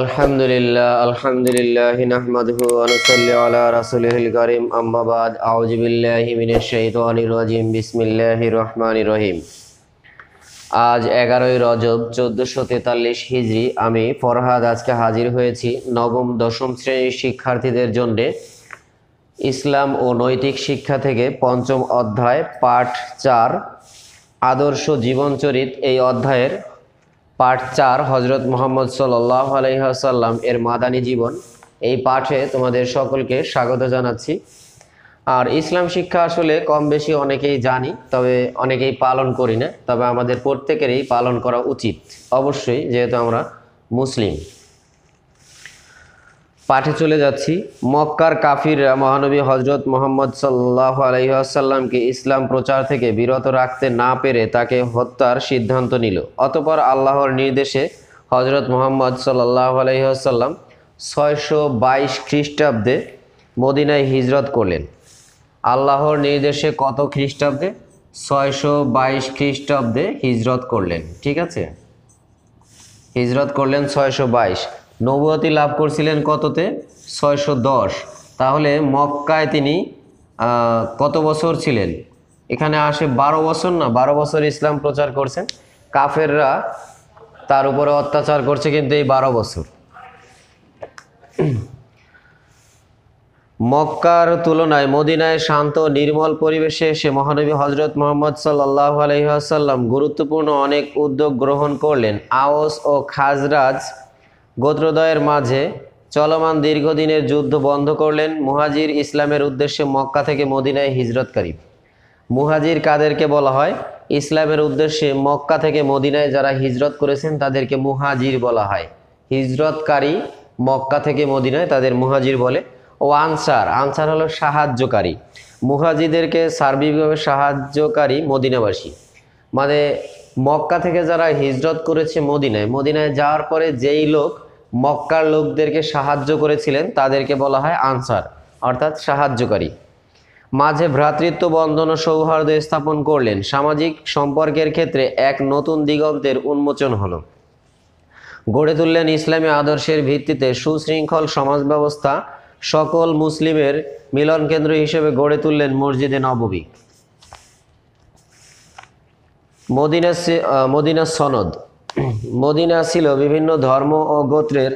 আলহামদুলিল্লাহ আলহামদুলিল্লাহ নাহমাদহু আনুসাল্লাহ রাসুলিল করিম আম্মাবাদ আউজবিল্লাহ শহীদ আনির রাজিম বিসমিল্লাহ রহমান রহিম আজ এগারোই রজব চোদ্দোশো তেতাল্লিশ হিজড়ি আমি ফরহাদ আজকে হাজির হয়েছি নবম দশম শ্রেণীর শিক্ষার্থীদের জন্যে ইসলাম ও নৈতিক শিক্ষা থেকে পঞ্চম অধ্যায় পাঠ চার আদর্শ জীবনচরিত এই অধ্যায়ের পাঠ চার হজরত মোহাম্মদ সাল্লাহ আলহিহাসাল্লাম এর মাদানী জীবন এই পাঠে তোমাদের সকলকে স্বাগত জানাচ্ছি আর ইসলাম শিক্ষা আসলে কম বেশি অনেকেই জানি তবে অনেকেই পালন করি না তবে আমাদের প্রত্যেকেরই পালন করা উচিত অবশ্যই যেহেতু আমরা মুসলিম পাঠে চলে যাচ্ছি মক্কার কাফিররা মহানবী হজরত মোহাম্মদ সাল্লাহ আলহিহাসাল্লামকে ইসলাম প্রচার থেকে বিরত রাখতে না পেরে তাকে হত্যার সিদ্ধান্ত নিল অতপর আল্লাহর নির্দেশে হজরত মোহাম্মদ সাল্লাহ আলহিহাসাল্লাম ছয়শো বাইশ খ্রিস্টাব্দে মদিনায় হিজরত করলেন আল্লাহর নির্দেশে কত খ্রিস্টাব্দে ছয়শো বাইশ খ্রিস্টাব্দে হিজরত করলেন ঠিক আছে হিজরত করলেন ছয়শো বাইশ নবুয়তি লাভ করছিলেন কততে ছয়শো দশ তাহলে মক্কায় তিনি কত বছর ছিলেন এখানে আসে বারো বছর না বারো বছর ইসলাম প্রচার করছেন কাফেররা তার উপরে অত্যাচার করছে কিন্তু এই বারো বছর মক্কার তুলনায় মদিনায় শান্ত নির্মল পরিবেশে এসে মহানবী হজরত মোহাম্মদ সাল্লাহ আলহিহাসাল্লাম গুরুত্বপূর্ণ অনেক উদ্যোগ গ্রহণ করলেন আওস ও খাজরাজ গোত্রদয়ের মাঝে চলমান দীর্ঘদিনের যুদ্ধ বন্ধ করলেন মুহাজির ইসলামের উদ্দেশ্যে মক্কা থেকে মদিনায় হিজরতকারী মুহাজির কাদেরকে বলা হয় ইসলামের উদ্দেশ্যে মক্কা থেকে মদিনায় যারা হিজরত করেছেন তাদেরকে মুহাজির বলা হয় হিজরতকারী মক্কা থেকে মদিনায় তাদের মুহাজির বলে ও আনসার আনসার হলো সাহায্যকারী মুহাজিদেরকে সার্বিকভাবে সাহায্যকারী মদিনাবাসী মানে মক্কা থেকে যারা হিজরত করেছে মদিনায় মদিনায় যাওয়ার পরে যেই লোক মক্কার লোকদেরকে সাহায্য করেছিলেন তাদেরকে বলা হয় আনসার অর্থাৎ সাহায্যকারী মাঝে ভ্রাতৃত্ব বন্ধন ও সৌহার্দ্য স্থাপন করলেন সামাজিক সম্পর্কের ক্ষেত্রে এক নতুন দিগন্তের উন্মোচন হলো গড়ে তুললেন ইসলামী আদর্শের ভিত্তিতে সুশৃঙ্খল সমাজ ব্যবস্থা সকল মুসলিমের মিলন কেন্দ্র হিসেবে গড়ে তুললেন মসজিদে নববী মদিনা মদিনা সনদ মদিনা ছিল বিভিন্ন ধর্ম ও গোত্রের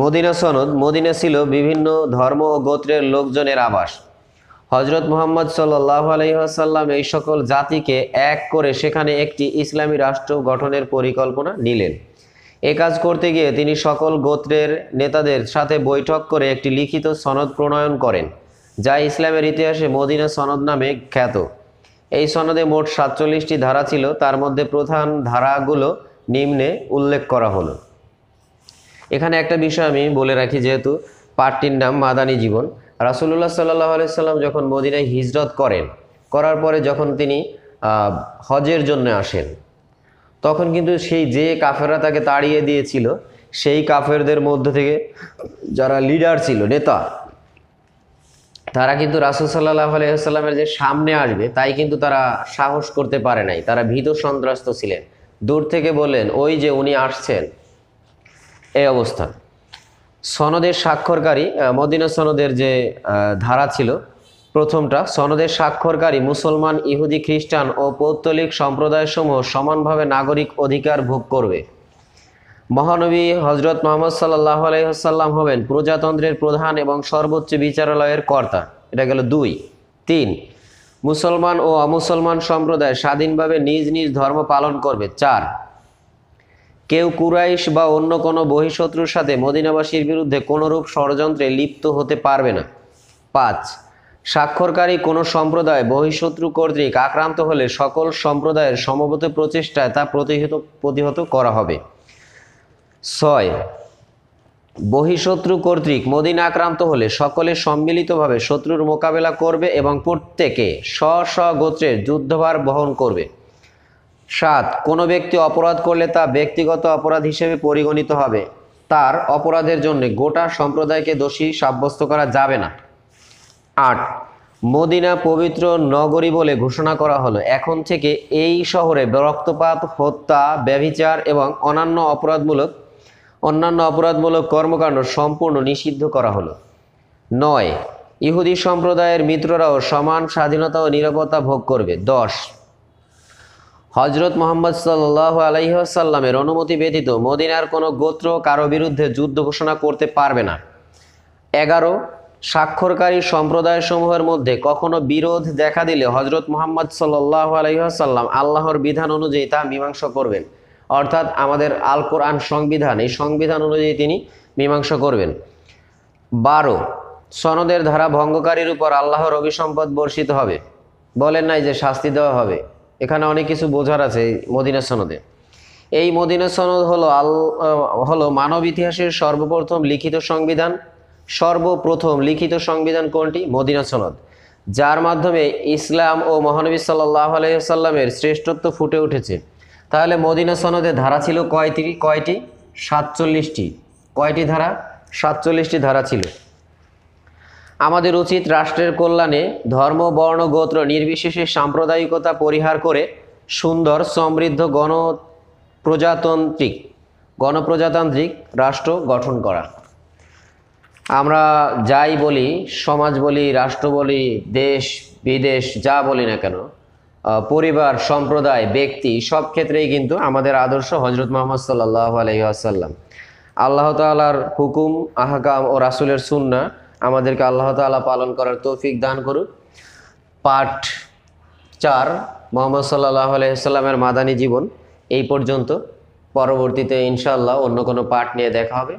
মদিনা সনদ মদিনা ছিল বিভিন্ন ধর্ম ও গোত্রের লোকজনের আবাস হজরত মোহাম্মদ সাল্লাহ আলহিহাসাল্লাম এই সকল জাতিকে এক করে সেখানে একটি ইসলামী রাষ্ট্র গঠনের পরিকল্পনা নিলেন এ কাজ করতে গিয়ে তিনি সকল গোত্রের নেতাদের সাথে বৈঠক করে একটি লিখিত সনদ প্রণয়ন করেন যা ইসলামের ইতিহাসে মদিনা সনদ নামে খ্যাত এই সনদে মোট সাতচল্লিশটি ধারা ছিল তার মধ্যে প্রধান ধারাগুলো নিম্নে উল্লেখ করা হলো এখানে একটা বিষয় আমি বলে রাখি যেহেতু পার্টির নাম মাদানী জীবন রাসুল্লাহ সাল্লাহ সাল্লাম যখন মদিনায় হিজরত করেন করার পরে যখন তিনি হজের জন্য আসেন তখন কিন্তু সেই যে কাফেররা তাকে তাড়িয়ে দিয়েছিল সেই কাফেরদের মধ্য থেকে যারা লিডার ছিল নেতা তারা কিন্তু রাসুল সাল্লাহ আলাইসাল্লামের যে সামনে আসবে তাই কিন্তু তারা সাহস করতে পারে নাই তারা ভীত সন্ত্রাস্ত ছিলেন দূর থেকে বললেন ওই যে উনি আসছেন এই অবস্থা সনদের স্বাক্ষরকারী মদিনা সনদের যে ধারা ছিল প্রথমটা সনদের স্বাক্ষরকারী মুসলমান ইহুদি খ্রিস্টান ও পৌত্তলিক সম্প্রদায়সমূহ সমানভাবে নাগরিক অধিকার ভোগ করবে মহানবী হজরত মোহাম্মদ সাল্লাহ আলাইসাল্লাম হবেন প্রজাতন্ত্রের প্রধান এবং সর্বোচ্চ বিচারালয়ের কর্তা এটা গেল দুই তিন মুসলমান ও অমুসলমান সম্প্রদায় স্বাধীনভাবে নিজ নিজ ধর্ম পালন করবে চার কেউ কুরাইশ বা অন্য কোনো বহিঃশত্রুর সাথে মদিনাবাসীর বিরুদ্ধে কোনোরূপ ষড়যন্ত্রে লিপ্ত হতে পারবে না পাঁচ স্বাক্ষরকারী কোনো সম্প্রদায় বহিঃশত্রু কর্তৃক আক্রান্ত হলে সকল সম্প্রদায়ের সমবত প্রচেষ্টায় তা প্রতিহত প্রতিহত করা হবে ছয় বহিঃশত্রু কর্তৃক মদিনা আক্রান্ত হলে সকলে সম্মিলিতভাবে শত্রুর মোকাবেলা করবে এবং প্রত্যেকে স্ব স্ব গোত্রের যুদ্ধভার বহন করবে সাত কোনো ব্যক্তি অপরাধ করলে তা ব্যক্তিগত অপরাধ হিসেবে পরিগণিত হবে তার অপরাধের জন্য গোটা সম্প্রদায়কে দোষী সাব্যস্ত করা যাবে না আট মদিনা পবিত্র নগরী বলে ঘোষণা করা হলো এখন থেকে এই শহরে রক্তপাত হত্যা ব্যভিচার এবং অন্যান্য অপরাধমূলক অন্যান্য অপরাধমূলক কর্মকাণ্ড সম্পূর্ণ নিষিদ্ধ করা হলো নয় ইহুদি সম্প্রদায়ের মিত্ররাও সমান স্বাধীনতা ও নিরাপত্তা ভোগ করবে দশ হজরত মোহাম্মদ সাল্লাহ আলাইসাল্লামের অনুমতি ব্যতীত মদিনার কোনো গোত্র কারো বিরুদ্ধে যুদ্ধ ঘোষণা করতে পারবে না এগারো স্বাক্ষরকারী সম্প্রদায়সমূহের মধ্যে কখনো বিরোধ দেখা দিলে হজরত মোহাম্মদ সাল্লাহ আলাইসাল্লাম আল্লাহর বিধান অনুযায়ী তা মীমাংসা করবেন অর্থাৎ আমাদের আল কোরআন সংবিধান এই সংবিধান অনুযায়ী তিনি মীমাংসা করবেন বারো সনদের ধারা ভঙ্গকারীর উপর আল্লাহর অভিসম্পদ বর্ষিত হবে বলেন নাই যে শাস্তি দেওয়া হবে এখানে অনেক কিছু বোঝার আছে মদিনা সনদে এই মদিনা সনদ হলো আল হলো মানব ইতিহাসের সর্বপ্রথম লিখিত সংবিধান সর্বপ্রথম লিখিত সংবিধান কোনটি মদিনা সনদ যার মাধ্যমে ইসলাম ও মহানবী সাল্লাহ আলাইসাল্লামের শ্রেষ্ঠত্ব ফুটে উঠেছে তাহলে মদিনা সনদের ধারা ছিল কয়টি কয়টি সাতচল্লিশটি কয়টি ধারা সাতচল্লিশটি ধারা ছিল আমাদের উচিত রাষ্ট্রের কল্যাণে ধর্ম বর্ণ গোত্র নির্বিশেষে সাম্প্রদায়িকতা পরিহার করে সুন্দর সমৃদ্ধ গণ প্রজাতান্ত্রিক গণপ্রজাতান্ত্রিক রাষ্ট্র গঠন করা আমরা যাই বলি সমাজ বলি রাষ্ট্র বলি দেশ বিদেশ যা বলি না কেন পরিবার সম্প্রদায় ব্যক্তি সব ক্ষেত্রেই কিন্তু আমাদের আদর্শ হজরত মোহাম্মদ সাল্লাহ আলহিহাসাল্লাম আল্লাহ তালার হুকুম আহকাম ও রাসুলের সুন্না আমাদেরকে আল্লাহ তালা পালন করার তৌফিক দান করুক পাঠ চার মোহাম্মদ সাল্লাহ আলহিহাল্লামের মাদানী জীবন এই পর্যন্ত পরবর্তীতে ইনশাল্লাহ অন্য কোনো পাঠ নিয়ে দেখা হবে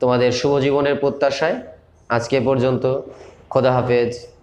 তোমাদের শুভ জীবনের প্রত্যাশায় আজকে পর্যন্ত খোদা হাফেজ